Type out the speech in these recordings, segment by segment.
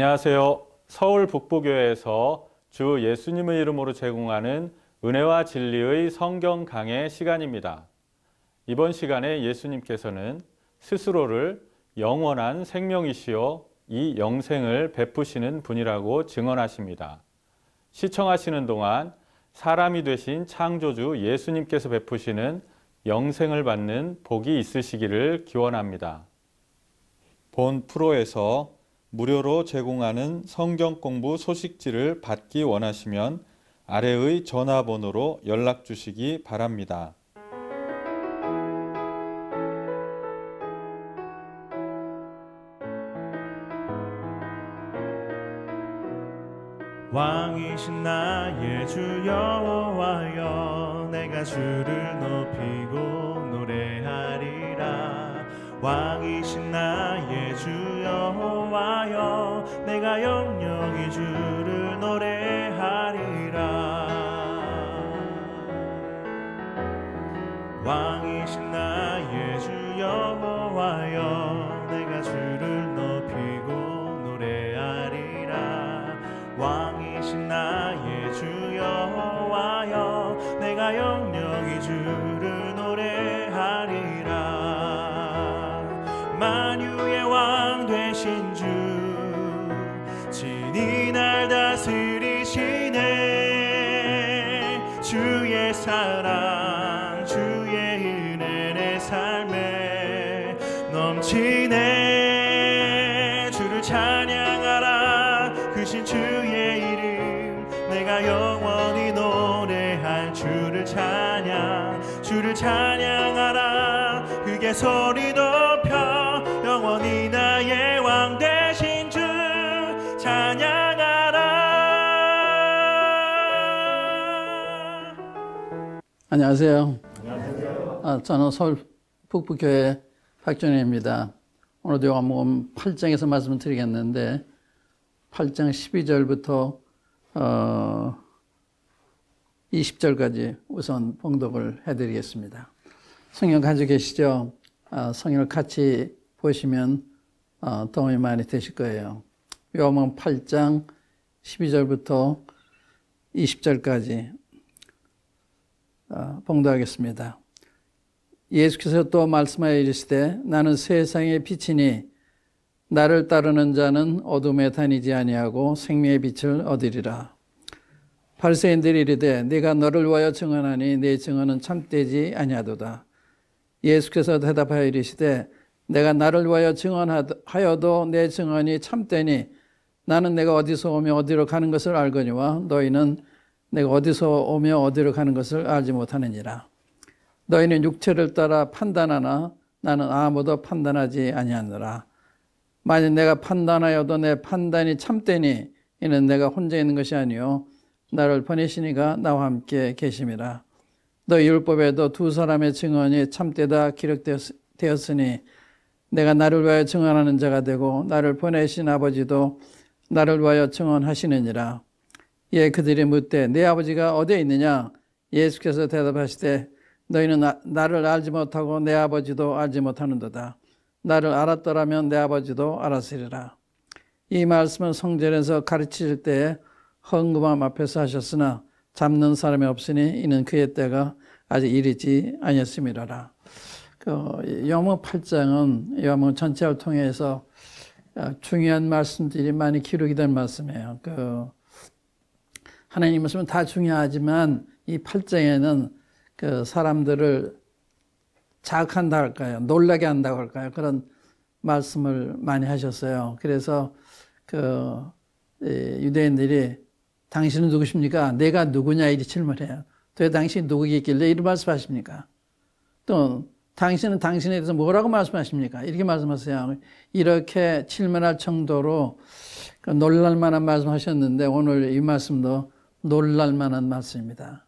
안녕하세요. 서울 북부교회에서 주 예수님의 이름으로 제공하는 은혜와 진리의 성경 강해 시간입니다. 이번 시간에 예수님께서는 스스로를 영원한 생명이시요 이 영생을 베푸시는 분이라고 증언하십니다. 시청하시는 동안 사람이 되신 창조주 예수님께서 베푸시는 영생을 받는 복이 있으시기를 기원합니다. 본 프로에서 무료로 제공하는 성경 공부 소식지를 받기 원하시면 아래의 전화번호로 연락 주시기 바랍니다. 왕이신 나의 주 여호와여 내가 주를 높이고 노래하리라 왕이신 나의 주 여호와여 내가 영영히 주를 소리 높여 영원히 나의 왕 되신 주 찬양하라 안녕하세요, 안녕하세요. 아, 저는 서울 북부교회 박준혜입니다 오늘도 요한복음 8장에서 말씀을 드리겠는데 8장 12절부터 어 20절까지 우선 봉독을 해드리겠습니다. 성경 가지고 계시죠? 어, 성경을 같이 보시면 어, 도움이 많이 되실 거예요. 요한복음 8장 12절부터 20절까지 어, 봉도하겠습니다. 예수께서 또 말씀하여 이르시되 나는 세상의 빛이니 나를 따르는 자는 어둠에 다니지 아니하고 생명의 빛을 얻으리라. 바리인들이 이르되 네가 너를 위하여 증언하니 네 증언은 참되지 아니하도다. 예수께서 대답하여 이르시되 내가 나를 위하여 증언하여도 내 증언이 참되니 나는 내가 어디서 오며 어디로 가는 것을 알거니와 너희는 내가 어디서 오며 어디로 가는 것을 알지 못하느니라. 너희는 육체를 따라 판단하나 나는 아무도 판단하지 아니하느라. 만일 내가 판단하여도 내 판단이 참되니 이는 내가 혼자 있는 것이 아니요 나를 보내시니가 나와 함께 계심이라. 너 율법에도 두 사람의 증언이 참되다 기록되었으니 내가 나를 위하여 증언하는 자가 되고 나를 보내신 아버지도 나를 위하여 증언하시느니라. 예 그들이 묻되 내 아버지가 어디에 있느냐 예수께서 대답하시되 너희는 나, 를 알지 못하고 내 아버지도 알지 못하는도다. 나를 알았더라면 내 아버지도 알았으리라. 이 말씀은 성전에서 가르치실 때에 헌금함 앞에서 하셨으나 잡는 사람이 없으니 이는 그의 때가 아직 이르지 아니었음이라라. 그 요목 8장은 요목 전체를 통해서 어, 중요한 말씀들이 많이 기록이 된 말씀이에요. 그 하나님 말씀은 다 중요하지만 이 8장에는 그 사람들을 자극한다 할까요? 놀라게 한다고 할까요? 그런 말씀을 많이 하셨어요. 그래서 그 유대인들이 당신은 누구십니까? 내가 누구냐? 이리 질문해요. 도 그 당신이 누구이길래 이런 말씀하십니까? 또 당신은 당신에 대해서 뭐라고 말씀하십니까? 이렇게 말씀하세요. 이렇게 칠면할 정도로 그 놀랄 만한 말씀하셨는데 오늘 이 말씀도 놀랄 만한 말씀입니다.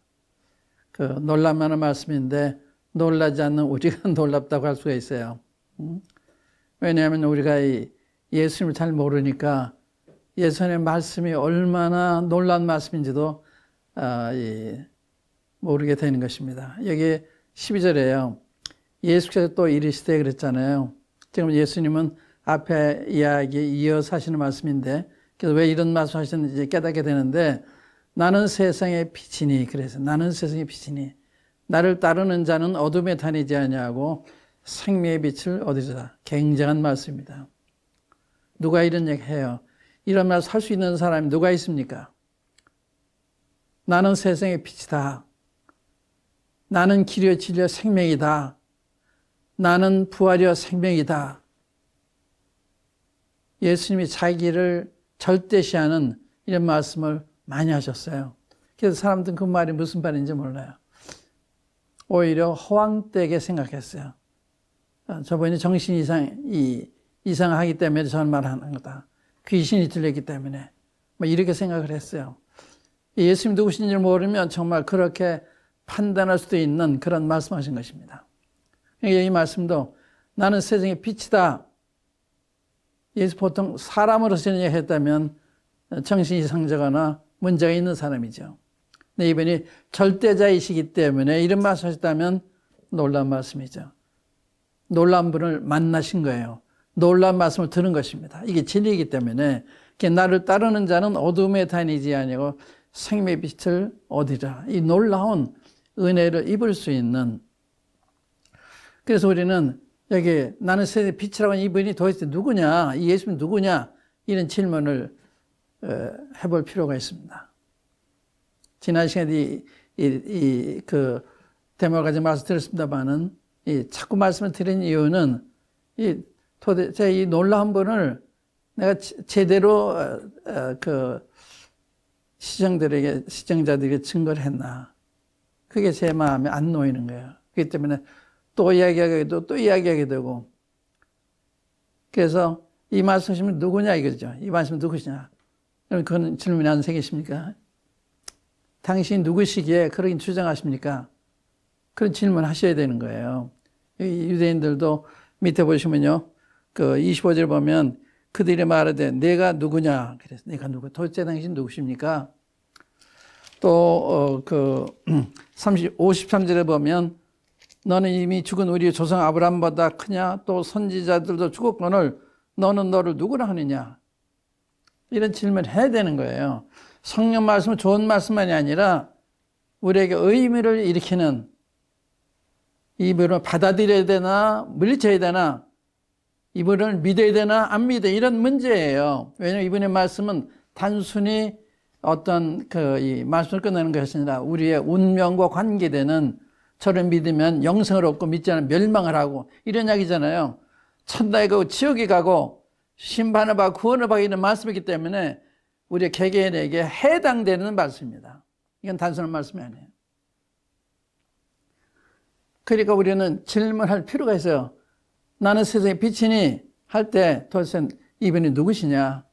그 놀랄 만한 말씀인데 놀라지 않는 우리가 놀랍다고 할 수가 있어요. 음? 왜냐하면 우리가 예수님을 잘 모르니까 예수님의 말씀이 얼마나 놀란 말씀인지도 아, 이 모르게 되는 것입니다. 여기 12절에요. 예수께서 또 이르시되 그랬잖아요. 지금 예수님은 앞에 이야기 이어서 하시는 말씀인데 그래서 왜 이런 말씀 하시는지 깨닫게 되는데 나는 세상의 빛이니 그래서 나는 세상의 빛이니 나를 따르는 자는 어둠에 다니지 아니고 생명의 빛을 얻으리라. 굉장한 말씀입니다. 누가 이런 얘기 해요? 이런 말 할 수 있는 사람이 누가 있습니까? 나는 세상의 빛이다. 나는 길이요 진리요 생명이다. 나는 부활이요 생명이다. 예수님이 자기를 절대시하는 이런 말씀을 많이 하셨어요. 그래서 사람들은 그 말이 무슨 말인지 몰라요. 오히려 허황되게 생각했어요. 아, 저번에 정신 이상, 이, 이상하기 때문에 저는 말하는 거다. 그 귀신이 들렸기 때문에. 뭐 이렇게 생각을 했어요. 예수님 누구신지 모르면 정말 그렇게 판단할 수도 있는 그런 말씀하신 것입니다. 그러니까 이 말씀도 나는 세상의 빛이다. 예수 보통 사람으로 쓰느냐 했다면 정신이 상자거나 문제가 있는 사람이죠. 근데 이분이 절대자이시기 때문에 이런 말씀 하셨다면 놀란 말씀이죠. 놀란 분을 만나신 거예요. 놀란 말씀을 들은 것입니다. 이게 진리이기 때문에 나를 따르는 자는 어둠에 다니지 아니고 생명의 빛을 얻으라. 이 놀라운 은혜를 입을 수 있는 그래서 우리는 여기 나는 세대 빛이라고 하는 이분이 도대체 누구냐? 이예수님 누구냐? 이런 질문을 어, 해볼 필요가 있습니다. 지난 시간에 이, 이, 이, 대목가지 그 말씀드렸습니다만은, 이, 자꾸 말씀을 드린 이유는, 이, 도대체 이 놀라운 분을 내가 제대로, 어, 어, 그, 시청들에게, 시청자들에게 증거를 했나. 그게 제 마음에 안 놓이는 거예요. 그렇기 때문에 또 이야기하게 되또 이야기하게 되고 그래서 이말씀이 누구냐 이거죠. 이 말씀 누구시냐. 그럼 그건 질문이 안 생기십니까? 당신이 누구시기에 그러긴 주장하십니까? 그런 질문 하셔야 되는 거예요. 유대인들도 밑에 보시면요. 그 25절 보면 그들이 말하되 내가 누구냐 그래서 내가 누구 도대체 당신 누구십니까? 또그 어 30, 그, 53절에 보면 너는 이미 죽은 우리 조상 아브라함보다 크냐 또 선지자들도 죽었거늘 너는 너를 누구라 하느냐 이런 질문을 해야 되는 거예요 성령 말씀은 좋은 말씀만이 아니라 우리에게 의미를 일으키는 이 물을 받아들여야 되나 물리쳐야 되나 이분을 믿어야 되나 안믿어 이런 문제예요 왜냐하면 이분의 말씀은 단순히 어떤 그 이 말씀을 끝내는 것이 아니라 우리의 운명과 관계되는 저를 믿으면 영생을 얻고 믿지 않으면 멸망을 하고 이런 이야기잖아요. 천당에 가고 지옥에 가고 심판을 받고 구원을 받고 있는 말씀이기 때문에 우리 개개인에게 해당되는 말씀입니다. 이건 단순한 말씀이 아니에요. 그러니까 우리는 질문할 필요가 있어요. 나는 세상의 빛이니 할 때 도대체 이분이 누구시냐?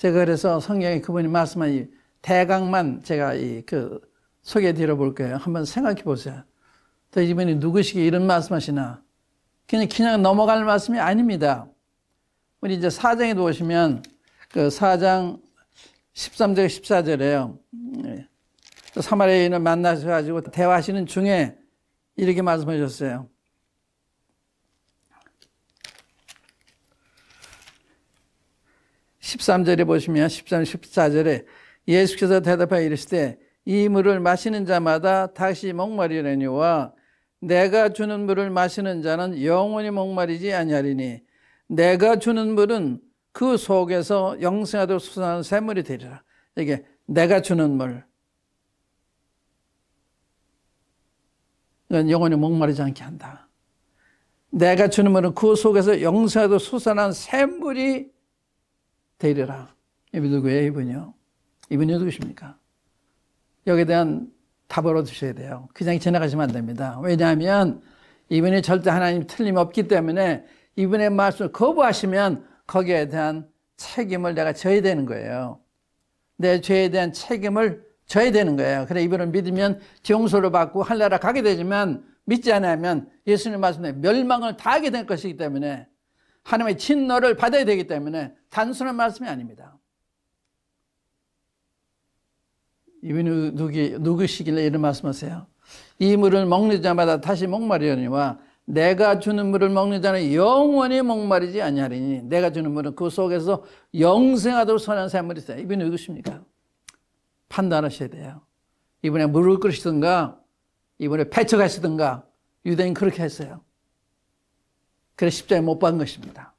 제가 그래서 성경에 그분이 말씀한 이 대강만 제가 이 그 소개 해 드려볼 거요 한번 생각해 보세요. 또 이분이 누구시기 이런 말씀하시나? 그냥 그냥 넘어갈 말씀이 아닙니다. 우리 이제 사장에 보시면 그 사장 13절 14절에요. 예. 사마리아인을 만나셔가지고 대화하시는 중에 이렇게 말씀하셨어요. 13절에 보시면 13, 14절에 예수께서 대답하여 이르시되 이 물을 마시는 자마다 다시 목마리려니와 내가 주는 물을 마시는 자는 영원히 목마리지 아니하리니 내가 주는 물은 그 속에서 영생하도록 수산하는 샘물이 되리라. 이게 내가 주는 물. 영원히 목마르지 않게 한다. 내가 주는 물은 그 속에서 영생하도록 수산한 샘물이 되리라. 이분이 누구예요, 이분이요? 이분이 누구십니까? 여기에 대한 답을 얻으셔야 돼요. 그냥 지나가시면 안 됩니다. 왜냐하면 이분이 절대 하나님 틀림없기 때문에 이분의 말씀을 거부하시면 거기에 대한 책임을 내가 져야 되는 거예요. 내 죄에 대한 책임을 져야 되는 거예요. 그래 이분을 믿으면 용소를 받고 한나라 가게 되지만 믿지 않으면 예수님 말씀에 멸망을 당하게 될 것이기 때문에 하나님의 진노를 받아야 되기 때문에 단순한 말씀이 아닙니다. 이분 누구, 누구시길래 이런 말씀하세요? 이 물을 먹는 자마다 다시 목마르니와 내가 주는 물을 먹는 자는 영원히 목마르지 아니하리니 내가 주는 물은 그 속에서 영생하도록 선한 샘물이 있어요. 이분 누구십니까? 판단하셔야 돼요. 이번에 물을 끓이시든가 이번에 배척하시든가 유대인 그렇게 했어요. 그래서 십자에 못 박은 것입니다.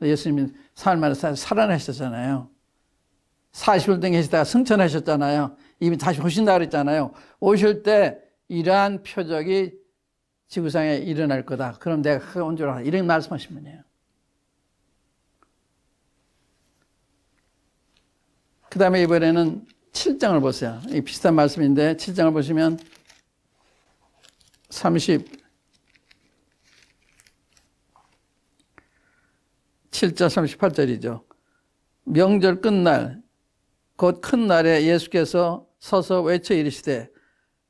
예수님이 사흘만에 살아나셨잖아요. 40일 동안 계시다가 승천하셨잖아요. 이미 다시 오신다 그랬잖아요. 오실 때 이러한 표적이 지구상에 일어날 거다. 그럼 내가 그가 온줄 알아. 이런 말씀하신 분이에요. 그 다음에 이번에는 7장을 보세요. 이 비슷한 말씀인데 7장을 보시면 7절 38절이죠. 명절 끝날 곧 큰 날에 예수께서 서서 외쳐 이르시되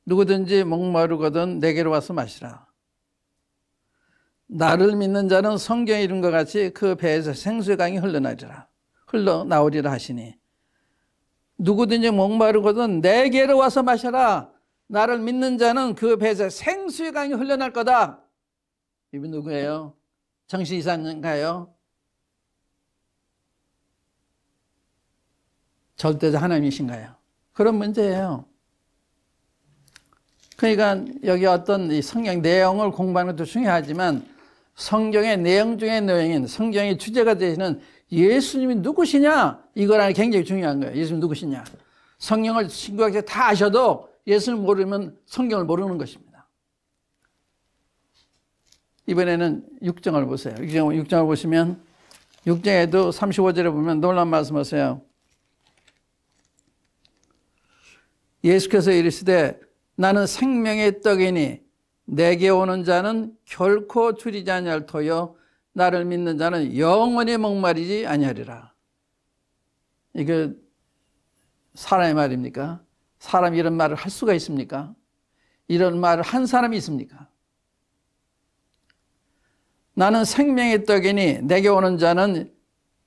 누구든지 목마르거든 내게로 와서 마시라. 나를 믿는 자는 성경에 이른 것 같이 그 배에서 생수의 강이 흘러나리라. 흘러나오리라 하시니 누구든지 목마르거든 내게로 와서 마셔라. 나를 믿는 자는 그 배에서 생수의 강이 흘러날 거다. 이분 누구예요? 정신이상인가요 절대자 하나님이신가요? 그런 문제예요. 그러니까 여기 어떤 성경 내용을 공부하는 것도 중요하지만 성경의 내용 중에 내용인 성경의 주제가 되시는 예수님이 누구시냐 이거랑 굉장히 중요한 거예요. 예수님 누구시냐 성경을 신구하게 다 아셔도 예수를 모르면 성경을 모르는 것입니다. 이번에는 6장을 보세요. 6장을 보시면 6장에도 35절에 보면 놀란 말씀하세요. 예수께서 이르시되 나는 생명의 떡이니 내게 오는 자는 결코 줄이지 아니할 터요 나를 믿는 자는 영원히 목마르지 아니하리라. 이게 사람의 말입니까? 사람 이런 말을 할 수가 있습니까? 이런 말을 한 사람이 있습니까? 나는 생명의 떡이니 내게 오는 자는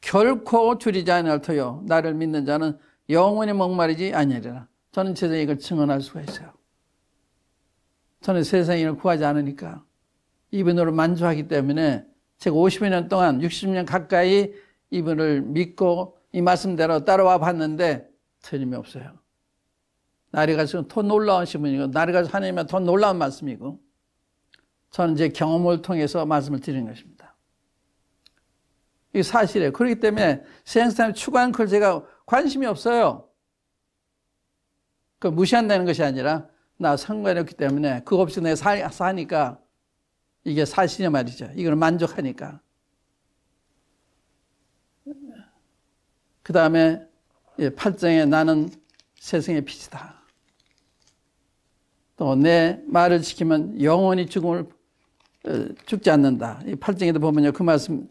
결코 줄이지 아니할 터요 나를 믿는 자는 영원히 목마르지 아니하리라. 저는 제자에 이걸 증언할 수가 있어요. 저는 세상에 이걸 구하지 않으니까 이분으로 만족하기 때문에 제가 50년 동안 60년 가까이 이분을 믿고 이 말씀대로 따라와 봤는데 틀림이 없어요. 날이 갈수록 더 놀라운 신분이고 날이 갈수록 하나님의 더 놀라운 말씀이고 저는 제 경험을 통해서 말씀을 드리는 것입니다. 이 사실이에요. 그렇기 때문에 세상 사 추구하는 걸 제가 관심이 없어요. 그 무시한다는 것이 아니라 나 상관없기 때문에 그거 없이 내 사, 사니까 이게 사실이냐 말이죠. 이걸 만족하니까. 그 다음에 팔정에 나는 세상의 빛이다. 또 내 말을 지키면 영원히 죽음을 어, 죽지 않는다. 이 8장에도 보면요. 그 말씀,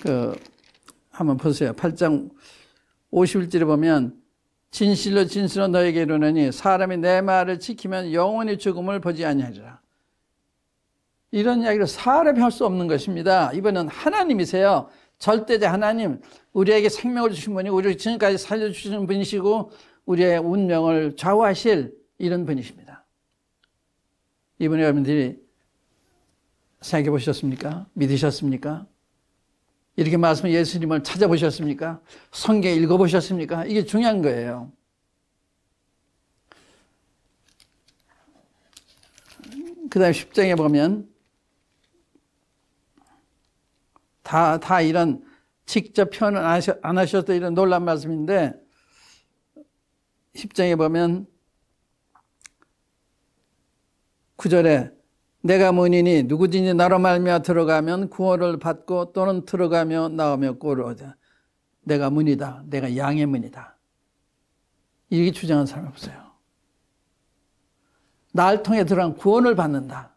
그, 한번 보세요. 8장 51절에 보면 진실로 진실로 너에게 이르느니 사람이 내 말을 지키면 영원히 죽음을 보지 아니하리라. 이런 이야기를 사람이 할 수 없는 것입니다. 이번은 하나님이세요. 절대자 하나님, 우리에게 생명을 주신 분이 우리 지금까지 살려주시 분이시고 우리의 운명을 좌우하실 이런 분이십니다. 이번에 여러분들이 생각해 보셨습니까? 믿으셨습니까? 이렇게 말씀해 예수님을 찾아보셨습니까? 성경 읽어보셨습니까? 이게 중요한 거예요. 그 다음 10장에 보면 다, 다 이런 직접 표현을 안 하셨다 이런 놀란 말씀인데 10장에 보면 9절에 내가 문이니 누구든지 나로 말미암아 들어가면 구원을 받고 또는 들어가며 나오며 꼬을 얻어. 내가 문이다. 내가 양의 문이다. 이렇게 주장한 사람 없어요. 나를 통해 들어간 구원을 받는다.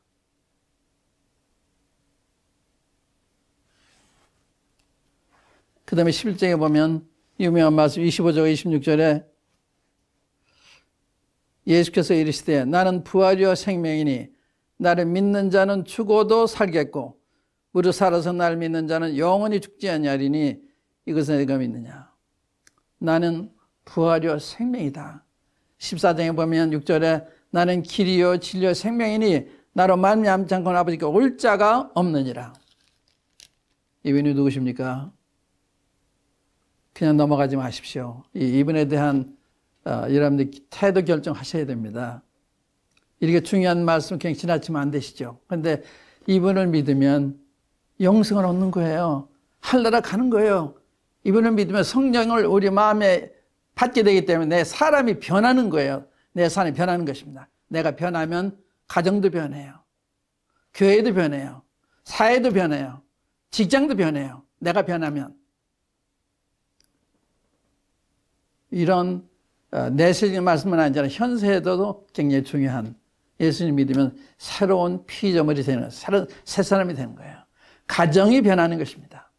그 다음에 11장에 보면 유명한 말씀 25절 26절에 예수께서 이르시되 나는 부활이요 생명이니 나를 믿는 자는 죽어도 살겠고 우리 살아서 날 믿는 자는 영원히 죽지 아니하리니 이것을 내가 믿느냐 나는 부활이요 생명이다 14장에 보면 6절에 나는 길이요 진리요 생명이니 나로 말미암지 않고는 아버지께 올 자가 없느니라 이분이 누구십니까? 그냥 넘어가지 마십시오. 이, 분에 대한 어, 여러분들 태도 결정하셔야 됩니다. 이렇게 중요한 말씀 그냥 지나치면 안 되시죠. 그런데 이분을 믿으면 영생을 얻는 거예요. 하늘나라 가는 거예요. 이분을 믿으면 성령을 우리 마음에 받게 되기 때문에 내 사람이 변하는 거예요. 내사이 변하는 것입니다. 내가 변하면 가정도 변해요. 교회도 변해요. 사회도 변해요. 직장도 변해요. 내가 변하면. 이런 어, 내세적인 말씀은 아니라 현세에도 굉장히 중요한 예수님 믿으면 새로운 피조물이 되는 새로운 새 사람이 되는 거예요. 가정이 변하는 것입니다.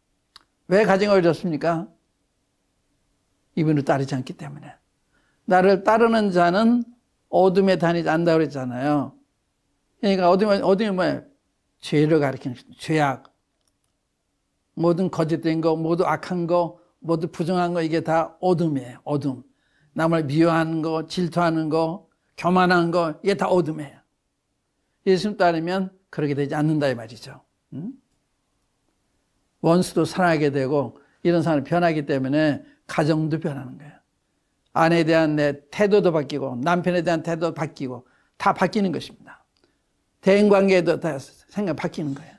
왜 가정이 어렵습니까? 이분을 따르지 않기 때문에. 나를 따르는 자는 어둠에 다니지 않다 그랬잖아요. 그러니까 어둠이, 어둠이 뭐예요? 죄를 가리키는 죄악. 모든 거짓된 거, 모두 악한 거, 모두 부정한 거, 이게 다 어둠이에요. 어둠. 남을 미워하는 거, 질투하는 거, 교만한 거, 이게 다 어둠이에요. 예수님 따르면 그렇게 되지 않는다 이 말이죠. 음? 원수도 사랑하게 되고 이런 사람이 변하기 때문에 가정도 변하는 거예요. 아내에 대한 내 태도도 바뀌고 남편에 대한 태도도 바뀌고 다 바뀌는 것입니다. 대인 관계도 다 생각 바뀌는 거예요.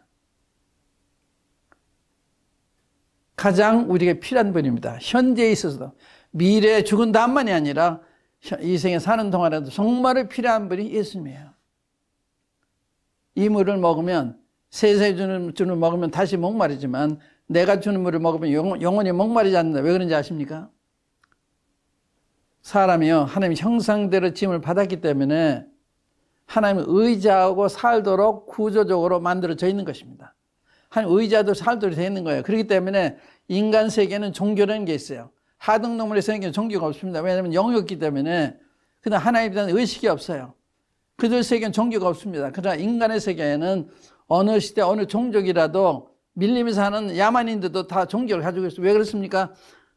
가장 우리에게 필요한 분입니다. 현재에 있어서도 미래에 죽은 다음만이 아니라 이 생에 사는 동안에도 정말 필요한 분이 예수님이에요. 이 물을 먹으면 세세 주는 주는 먹으면 다시 목마르지만 내가 주는 물을 먹으면 영, 영원히 목마르지 않는다. 왜 그런지 아십니까? 사람이요 하나님 형상대로 짐을 받았기 때문에 하나님 의자하고 살도록 구조적으로 만들어져 있는 것입니다. 한 의자도 살도록 되어 있는 거예요. 그렇기 때문에 인간 세계는 종교라는 게 있어요. 하등동물의 세계는 종교가 없습니다. 왜냐하면 영이었기 때문에 그냥 하나님에 대한 의식이 없어요. 그들 세계는 종교가 없습니다. 그러나 인간의 세계에는 어느 시대 어느 종족이라도 밀림에 사는 야만인들도 다 종교를 가지고 있어요. 왜 그렇습니까?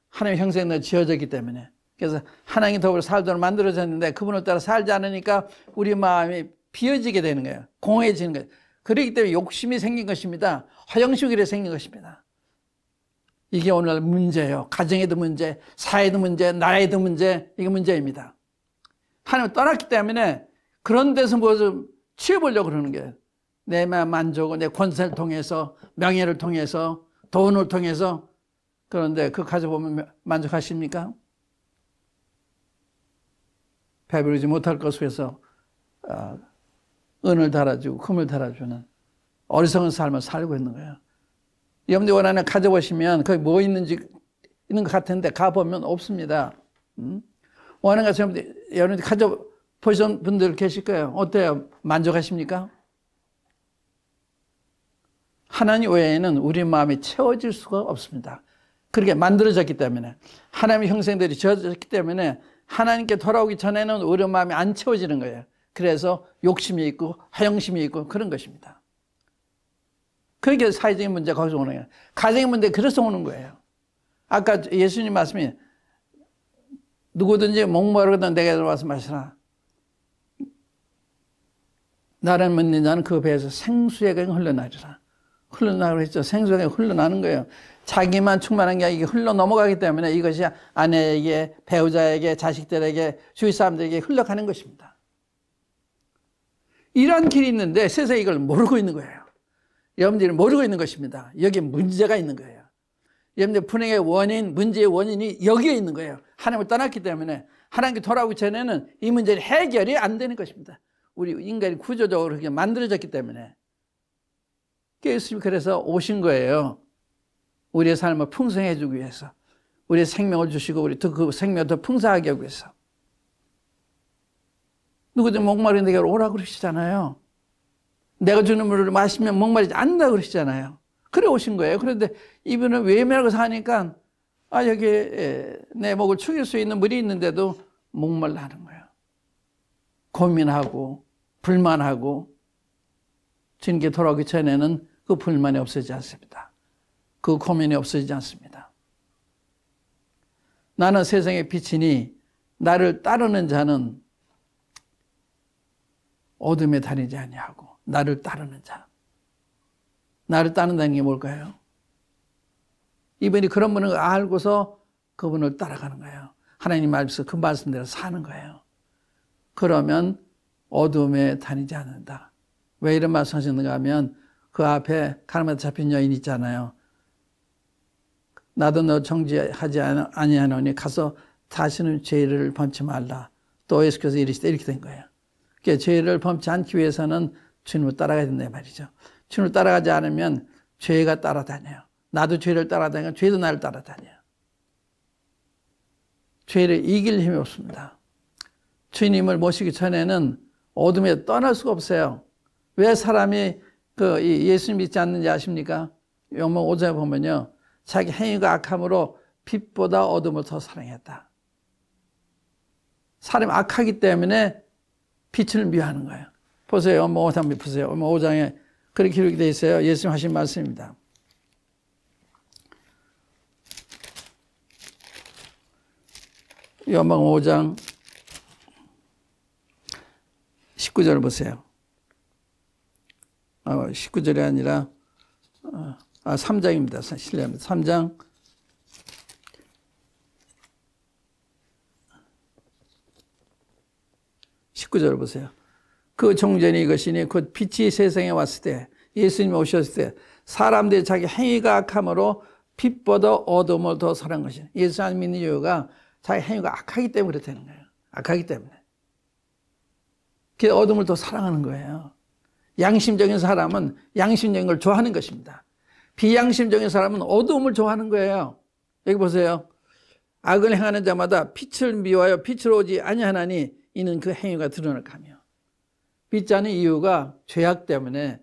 하나님의 형상을 지어졌기 때문에. 그래서 하나님 더불어 살도록 만들어졌는데 그분을 따라 살지 않으니까 우리 마음이 비어지게 되는 거예요. 공허해지는 거예요. 그렇기 때문에 욕심이 생긴 것입니다. 허영식으로 생긴 것입니다. 이게 오늘 문제예요. 가정에도 문제, 사회도 문제, 나라에도 문제, 이게 문제입니다. 하나님을 떠났기 때문에 그런 데서 뭐좀 취해보려고 그러는 거예요. 내만족을내 권세를 통해서, 명예를 통해서, 돈을 통해서. 그런데 그 가져보면 만족하십니까? 배부르지 못할 것을 위해서 아, 은을 달아주고 금을 달아주는 어리석은 삶을 살고 있는 거예요. 여러분들 원하는 가져보시면 거기 뭐 있는지 있는 것 같은데 가보면 없습니다. 음? 원하는 것처럼 여러분들 가져 포지션 분들 계실 거예요. 어때요? 만족하십니까? 하나님 외에는 우리 마음이 채워질 수가 없습니다. 그렇게 만들어졌기 때문에 하나님의 형상들이 지어졌기 때문에 하나님께 돌아오기 전에는 우리 마음이 안 채워지는 거예요. 그래서 욕심이 있고 하영심이 있고 그런 것입니다. 그게 사회적인 문제 거기서 오는 거예요. 가정의 문제 그래서 오는 거예요. 아까 예수님 말씀이 누구든지 목마르거든 내게 들어와서 마시라. 나라는 믿는 자는 그 배에서 생수의 강 흘러나리라. 흘러나라고 했죠. 생수가 흘러나는 거예요. 자기만 충만한 게 이게 흘러 넘어가기 때문에 이것이 아내에게, 배우자에게, 자식들에게, 주위 사람들에게 흘러가는 것입니다. 이러 길이 있는데 세상에 이걸 모르고 있는 거예요. 여러분들이 모르고 있는 것입니다. 여기 문제가 있는 거예요. 여러분들 분행의 원인, 문제의 원인이 여기에 있는 거예요. 하나님을 떠났기 때문에 하나님께 돌아오기 전에는 이 문제는 해결이 안 되는 것입니다. 우리 인간이 구조적으로 그렇게 만들어졌기 때문에 예수님 그래서 오신 거예요. 우리의 삶을 풍성해 주기 위해서 우리의 생명을 주시고 우리 그 생명을 더 풍성하게 하기 위해서 누구든 목마른 내게 오라 그러시잖아요. 내가 주는 물을 마시면 목마르지 않는다 그러시잖아요. 그래 오신 거예요. 그런데 이분은 외면하고 사니까 아 여기 예, 내 목을 축일 수 있는 물이 있는데도 목말라 하는 거예요. 고민하고 불만하고 주님께 돌아오기 전에는 그 불만이 없어지지 않습니다. 그 고민이 없어지지 않습니다. 나는 세상의 빛이니 나를 따르는 자는 어둠에 다니지 아니하고 나를 따르는 자. 나를 따른다는 게 뭘까요? 이분이 그런 분을 알고서 그분을 따라가는 거예요. 하나님 말씀, 그 말씀대로 사는 거예요. 그러면 어둠에 다니지 않는다. 왜 이런 말씀 하시는가 하면 그 앞에 가늠에 잡힌 여인 있잖아요. 나도 너 정지하지 아니하노니 가서 다시는 죄를 범치 말라. 또 예수께서 이르시되 이렇게 된 거예요. 그러니까 죄를 범치 않기 위해서는 주님을 따라가야 된다 말이죠. 주님을 따라가지 않으면 죄가 따라다녀요. 나도 죄를 따라다니고 죄도 나를 따라다녀요. 죄를 이길 힘이 없습니다. 주님을 모시기 전에는 어둠에 떠날 수가 없어요. 왜 사람이 그 예수 믿지 않는지 아십니까? 영문 오자에 보면요. 자기 행위가 악함으로 빛보다 어둠을 더 사랑했다. 사람이 악하기 때문에 빛을 미워하는 거예요. 보세요. 영문 5장 보세요. 영문 5장에 그렇게 기록이 되어 있어요. 예수님 하신 말씀입니다. 연방 5장 19절 보세요. 아, 19절이 아니라 아, 3장입니다. 아, 실례합니다. 3장 19절 보세요. 그 종전이 이것이니 곧 빛이 세상에 왔을 때 예수님 오셨을 때 사람들이 자기 행위가 악함으로 빛보다 어둠을 더 사랑한 것 예수 안 믿는 이유가 자기 행위가 악하기 때문에 그렇다는 거예요. 악하기 때문에. 그 어둠을 더 사랑하는 거예요. 양심적인 사람은 양심적인 걸 좋아하는 것입니다. 비양심적인 사람은 어두을 좋아하는 거예요. 여기 보세요. 악을 행하는 자마다 빛을 미워하여 빛으로 오지 아니하나니 이는 그 행위가 드러날까며. 빛자는 이유가 죄악 때문에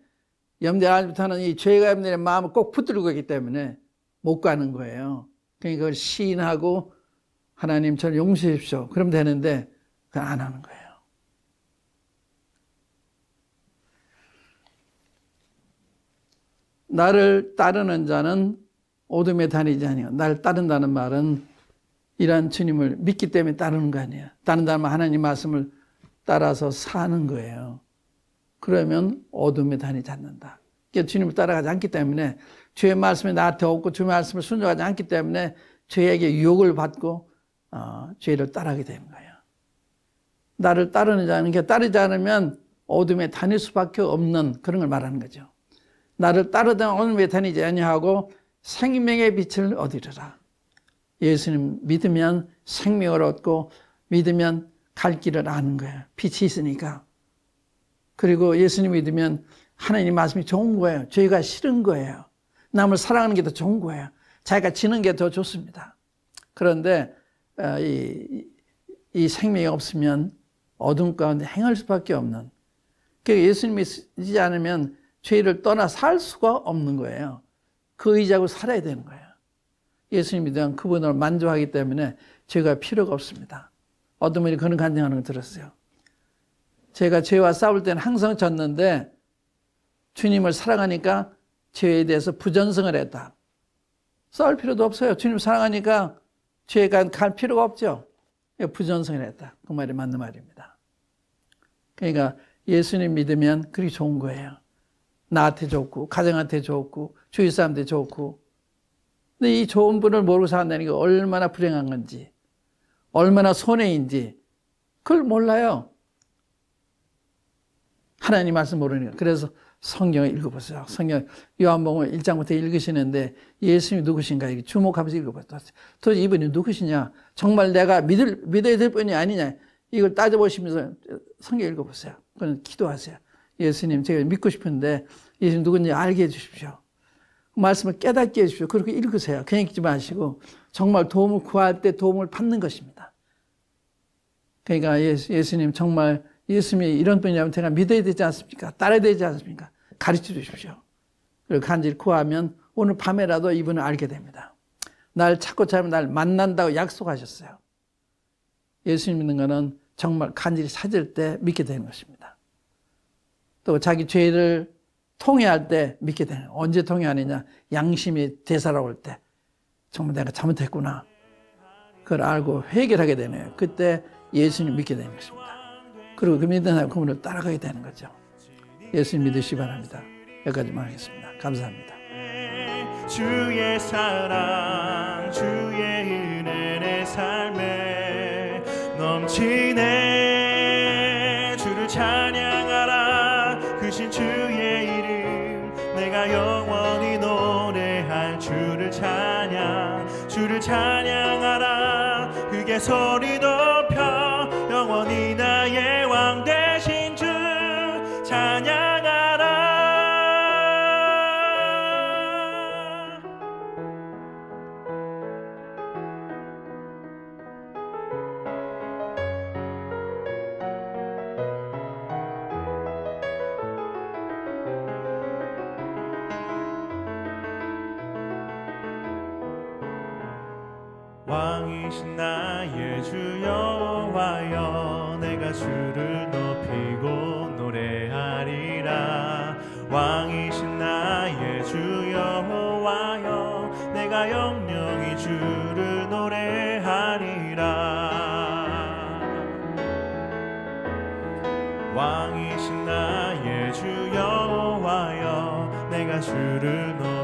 염려하지 못하는 이 죄가 염려의 마음을 꼭 붙들고 있기 때문에 못 가는 거예요. 그러니까 그걸 시인하고 하나님 저를 용서해 주십시오. 그럼 되는데 그안 하는 거예요. 나를 따르는 자는 어둠에 다니지 아니요. 나 따른다는 말은 이러한 주님을 믿기 때문에 따르는 거 아니야. 따른다는 말 하나님 말씀을 따라서 사는 거예요. 그러면 어둠에 다니지 않는다. 그러니까 주님을 따라가지 않기 때문에 주의 말씀이 나한테 없고 주의 말씀을 순종하지 않기 때문에 죄에게 유혹을 받고 어, 죄를 따라하게 되는 거예요. 나를 따르는 자는 게 그러니까 따르지 않으면 어둠에 다닐 수밖에 없는 그런 걸 말하는 거죠. 나를 따르던 오늘 메 다니지 아니하고 생명의 빛을 얻으리라. 예수님 믿으면 생명을 얻고 믿으면 갈 길을 아는 거예요. 빛이 있으니까. 그리고 예수님 믿으면 하나님 말씀이 좋은 거예요. 죄가 싫은 거예요. 남을 사랑하는 게 더 좋은 거예요. 자기가 지는 게 더 좋습니다. 그런데 어, 이, 이 생명이 없으면 어둠 가운데 행할 수밖에 없는. 그 그러니까 예수님 믿지 않으면 죄를 떠나 살 수가 없는 거예요. 그 의지하고 살아야 되는 거예요. 예수님에 대한 그분을 만족하기 때문에 죄가 필요가 없습니다. 어떤 분이 그런 간증하는 걸 들었어요. 제가 죄와 싸울 때는 항상 졌는데 주님을 사랑하니까 죄에 대해서 부전승을 했다. 싸울 필요도 없어요. 주님 사랑하니까 죄가 갈 필요가 없죠. 부전승을 했다. 그 말이 맞는 말입니다. 그러니까 예수님 믿으면 그리 좋은 거예요. 나한테 좋고 가정한테 좋고 주위 사람한테 좋고 근데 이 좋은 분을 모르고 산다는 게 얼마나 불행한 건지 얼마나 손해인지 그걸 몰라요. 하나님 말씀 모르니까. 그래서 성경을 읽어보세요. 성경 요한복음 1장부터 읽으시는데 예수님이 누구신가 주목하면서 읽어보세요. 도대체 이분이 누구시냐? 정말 내가 믿을, 믿어야 될 분이 아니냐? 이걸 따져보시면서 성경 읽어보세요. 그건 기도하세요. 예수님, 제가 믿고 싶은데 예수님 누군지 알게 해주십시오. 그 말씀을 깨닫게 해주십시오. 그렇게 읽으세요. 그냥 읽지 마시고 정말 도움을 구할 때 도움을 받는 것입니다. 그러니까 예수, 님 정말 예수님이 이런 분이라면 제가 믿어야 되지 않습니까? 따라야 되지 않습니까? 가르쳐 주십시오. 그리고 간절히 구하면 오늘 밤에라도 이분을 알게 됩니다. 날 찾고 찾으면 날 만난다고 약속하셨어요. 예수님 믿는 거는 정말 간절히 찾을 때 믿게 되는 것입니다. 또 자기 죄를 통회할 때 믿게 되는 언제 통회하느냐 양심이 되살아올 때 정말 내가 잘못했구나 그걸 알고 해결하게 되네요 그때 예수님 믿게 되는 것입니다 그리고 그 믿는 사람 그분을 따라가게 되는 거죠 예수님 믿으시기 바랍니다 여기까지만 하겠습니다 감사합니다 주의 사랑 주의 은혜 내 삶에 넘치네 주를 찬양하라 높으신 주의 이름 내가 영원히 노래할 주를 찬양 주를 찬양하라 그게 소리 높여 영원히 나 영이 주를 노래하리라 왕이신 나의 주 여호와여 내가 주를 노래